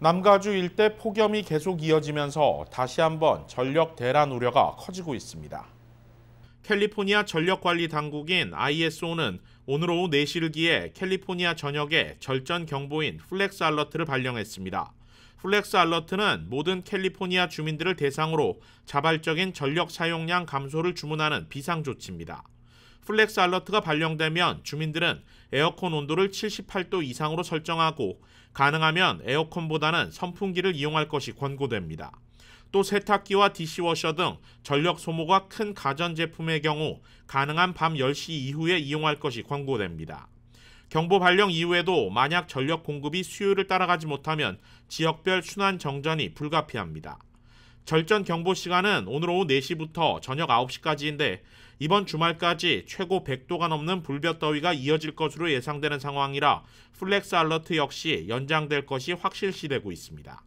남가주 일대 폭염이 계속 이어지면서 다시 한번 전력 대란 우려가 커지고 있습니다. 캘리포니아 전력관리 당국인 ISO는 오늘 오후 4시를 기해 캘리포니아 전역에 절전 경보인 플렉스 알러트를 발령했습니다. 플렉스 알러트는 모든 캘리포니아 주민들을 대상으로 자발적인 전력 사용량 감소를 주문하는 비상 조치입니다. 플렉스 알러트가 발령되면 주민들은 에어컨 온도를 78도 이상으로 설정하고 가능하면 에어컨보다는 선풍기를 이용할 것이 권고됩니다. 또 세탁기와 디시워셔 등 전력 소모가 큰 가전제품의 경우 가능한 밤 10시 이후에 이용할 것이 권고됩니다. 경보 발령 이후에도 만약 전력 공급이 수요를 따라가지 못하면 지역별 순환 정전이 불가피합니다. 절전 경보 시간은 오늘 오후 4시부터 저녁 9시까지인데 이번 주말까지 최고 100도가 넘는 불볕 더위가 이어질 것으로 예상되는 상황이라 플렉스 알러트 역시 연장될 것이 확실시되고 있습니다.